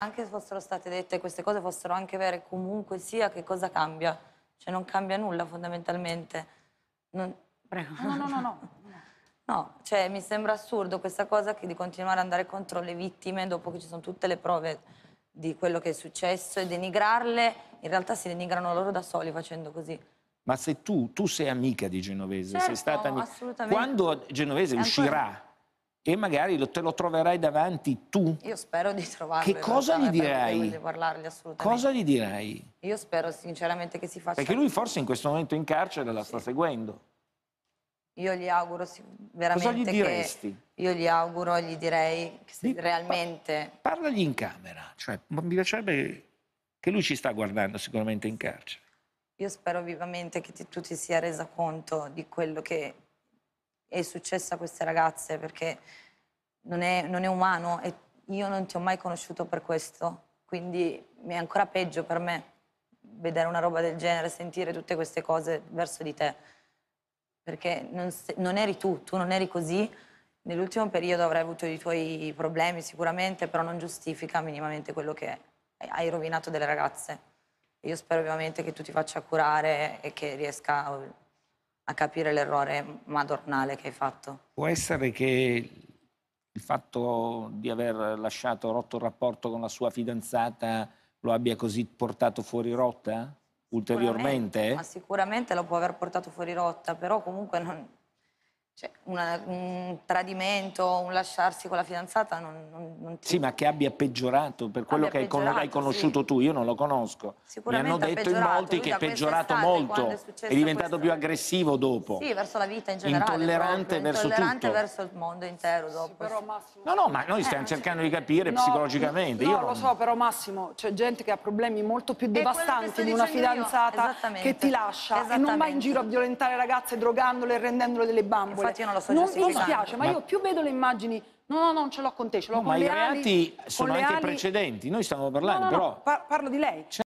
Anche se fossero state dette queste cose, fossero anche vere, comunque sia, che cosa cambia? Cioè non cambia nulla fondamentalmente. Non... Prego. No, no, no, no. No, cioè mi sembra assurdo questa cosa che di continuare ad andare contro le vittime dopo che ci sono tutte le prove di quello che è successo e denigrarle. In realtà si denigrano loro da soli facendo così. Ma se tu, tu sei amica di Genovese, certo, sei stata amica. Assolutamente. Quando Genovese uscirà e magari lo, te lo troverai davanti tu. Io spero di trovarlo. Che cosa gli dirai? Cosa gli dirai? Io spero sinceramente che si faccia... Perché lui forse in questo momento in carcere la sta seguendo. Io gli auguro veramente Cosa gli diresti? Io gli auguro, e gli direi che se Di, realmente... Pa- parlagli in camera, cioè mi piacerebbe che lui ci sta guardando sicuramente in carcere. Io spero vivamente che ti, tu ti sia resa conto di quello che è successo a queste ragazze perché non è, non è umano e io non ti ho mai conosciuto per questo, quindi è ancora peggio per me vedere una roba del genere, sentire tutte queste cose verso di te, perché non, non eri tu, tu non eri così, nell'ultimo periodo avrai avuto i tuoi problemi sicuramente, però non giustifica minimamente quello che hai rovinato delle ragazze. Io spero ovviamente che tu ti faccia curare e che riesca a capire l'errore madornale che hai fatto? Può essere che il fatto di aver lasciato rotto il rapporto con la sua fidanzata lo abbia così portato fuori rotta? Ulteriormente? Sicuramente, ma sicuramente lo può aver portato fuori rotta, però comunque non, cioè, una, un tradimento, un lasciarsi con la fidanzata non, non, non Sì, ma che abbia peggiorato per quello che hai, con, hai conosciuto sì. tu, io non lo conosco. Sicuramente Mi hanno detto in molti che è peggiorato molto, è, è, diventato questo... più aggressivo dopo. Sì, verso la vita in generale. Intollerante proprio, verso intollerante tutto. verso il mondo intero dopo. Sì, però, Massimo... No, no, ma noi stiamo eh, cercando di capire no, psicologicamente. No, io lo so, però Massimo, c'è gente che ha problemi molto più devastanti di una fidanzata che ti lascia e non va in giro a violentare ragazze drogandole e rendendole delle bambole infatti io non lo so Non mi spiace, ma, ma, io più vedo le immagini... No, no, non ce l'ho con te, ce l'ho no, con ma le Ma i reati sono anche ali. precedenti, noi stiamo parlando, no, no, però... parlo di lei.